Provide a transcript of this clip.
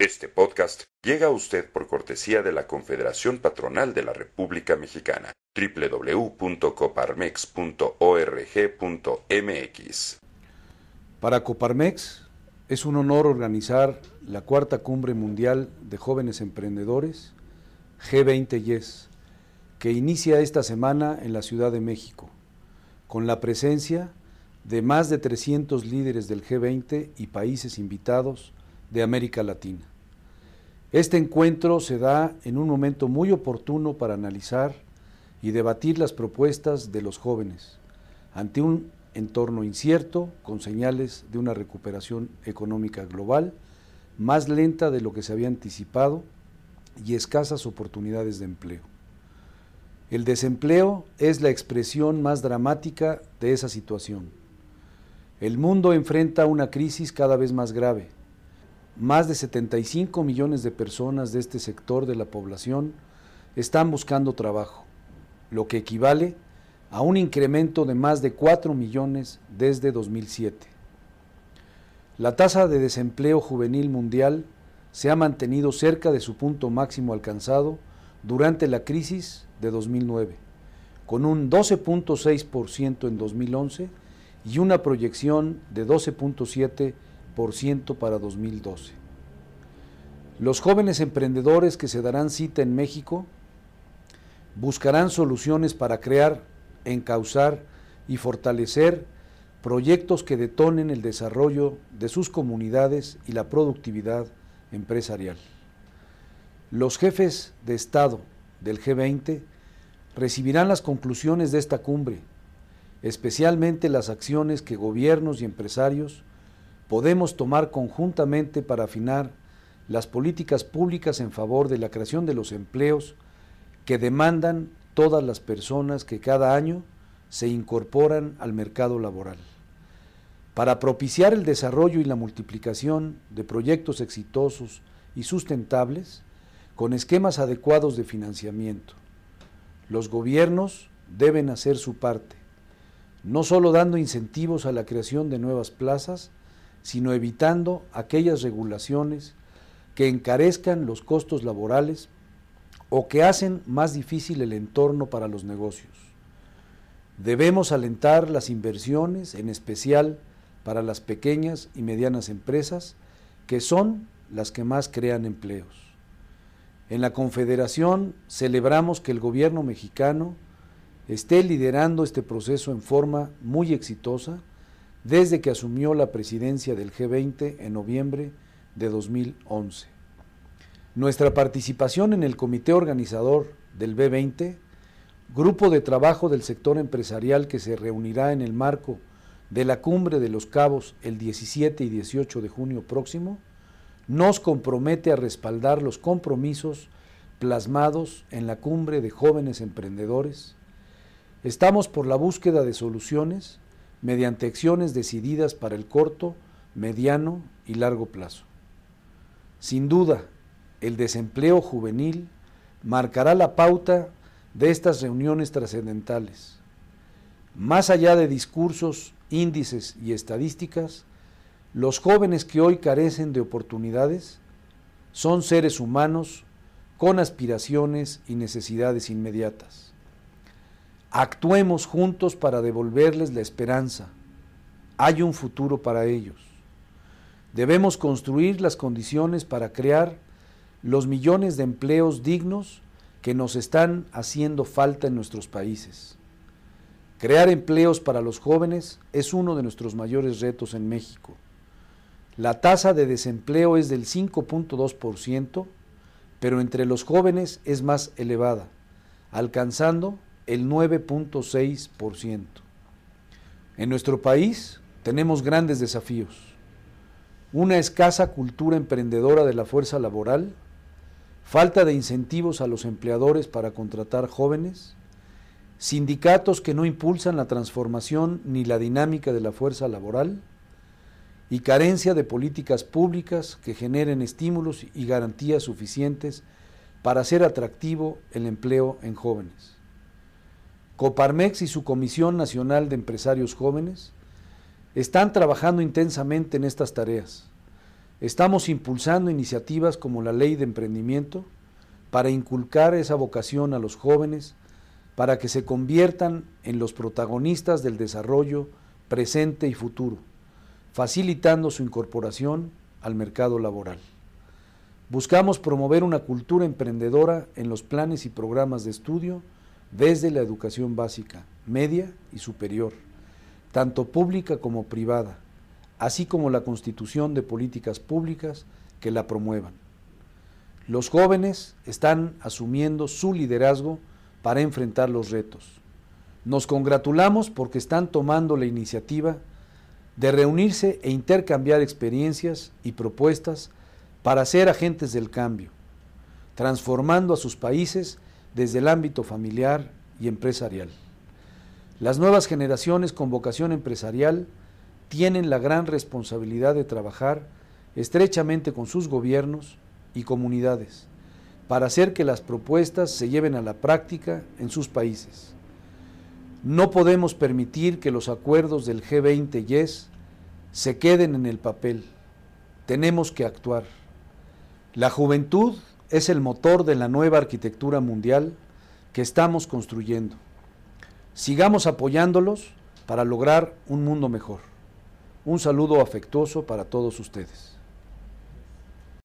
Este podcast llega a usted por cortesía de la Confederación Patronal de la República Mexicana, www.coparmex.org.mx. Para Coparmex es un honor organizar la Cuarta Cumbre Mundial de Jóvenes Emprendedores, G20 YES, que inicia esta semana en la Ciudad de México, con la presencia de más de 300 líderes del G20 y países invitados de América Latina. Este encuentro se da en un momento muy oportuno para analizar y debatir las propuestas de los jóvenes ante un entorno incierto con señales de una recuperación económica global más lenta de lo que se había anticipado y escasas oportunidades de empleo. El desempleo es la expresión más dramática de esa situación. El mundo enfrenta una crisis cada vez más grave más de 75 millones de personas de este sector de la población están buscando trabajo, lo que equivale a un incremento de más de 4 millones desde 2007. La tasa de desempleo juvenil mundial se ha mantenido cerca de su punto máximo alcanzado durante la crisis de 2009, con un 12.6% en 2011 y una proyección de 12.7% para 2012. Los jóvenes emprendedores que se darán cita en México buscarán soluciones para crear, encauzar y fortalecer proyectos que detonen el desarrollo de sus comunidades y la productividad empresarial. Los jefes de Estado del G20 recibirán las conclusiones de esta cumbre, especialmente las acciones que gobiernos y empresarios podemos tomar conjuntamente para afinar las políticas públicas en favor de la creación de los empleos que demandan todas las personas que cada año se incorporan al mercado laboral. Para propiciar el desarrollo y la multiplicación de proyectos exitosos y sustentables, con esquemas adecuados de financiamiento, los gobiernos deben hacer su parte, no solo dando incentivos a la creación de nuevas plazas, sino evitando aquellas regulaciones que encarezcan los costos laborales o que hacen más difícil el entorno para los negocios. Debemos alentar las inversiones, en especial para las pequeñas y medianas empresas, que son las que más crean empleos. En la Confederación celebramos que el gobierno mexicano esté liderando este proceso en forma muy exitosa desde que asumió la presidencia del G20 en noviembre de 2011. Nuestra participación en el comité organizador del B20, grupo de trabajo del sector empresarial que se reunirá en el marco de la cumbre de los cabos el 17 y 18 de junio próximo, nos compromete a respaldar los compromisos plasmados en la cumbre de jóvenes emprendedores. Estamos por la búsqueda de soluciones mediante acciones decididas para el corto, mediano y largo plazo. Sin duda, el desempleo juvenil marcará la pauta de estas reuniones trascendentales. Más allá de discursos, índices y estadísticas, los jóvenes que hoy carecen de oportunidades son seres humanos con aspiraciones y necesidades inmediatas. Actuemos juntos para devolverles la esperanza. Hay un futuro para ellos. Debemos construir las condiciones para crear los millones de empleos dignos que nos están haciendo falta en nuestros países. Crear empleos para los jóvenes es uno de nuestros mayores retos en México. La tasa de desempleo es del 5.2%, pero entre los jóvenes es más elevada, alcanzando el 9.6%. En nuestro país tenemos grandes desafíos. Una escasa cultura emprendedora de la fuerza laboral, falta de incentivos a los empleadores para contratar jóvenes, sindicatos que no impulsan la transformación ni la dinámica de la fuerza laboral y carencia de políticas públicas que generen estímulos y garantías suficientes para hacer atractivo el empleo en jóvenes. Coparmex y su Comisión Nacional de Empresarios Jóvenes están trabajando intensamente en estas tareas. Estamos impulsando iniciativas como la Ley de Emprendimiento para inculcar esa vocación a los jóvenes para que se conviertan en los protagonistas del desarrollo presente y futuro, facilitando su incorporación al mercado laboral. Buscamos promover una cultura emprendedora en los planes y programas de estudio, desde la educación básica, media y superior, tanto pública como privada, así como la constitución de políticas públicas que la promuevan. Los jóvenes están asumiendo su liderazgo para enfrentar los retos. Nos congratulamos porque están tomando la iniciativa de reunirse e intercambiar experiencias y propuestas para ser agentes del cambio, transformando a sus países desde el ámbito familiar y empresarial. Las nuevas generaciones con vocación empresarial tienen la gran responsabilidad de trabajar estrechamente con sus gobiernos y comunidades para hacer que las propuestas se lleven a la práctica en sus países. No podemos permitir que los acuerdos del G20 y e se queden en el papel. Tenemos que actuar. La juventud es el motor de la nueva arquitectura mundial que estamos construyendo. Sigamos apoyándolos para lograr un mundo mejor. Un saludo afectuoso para todos ustedes.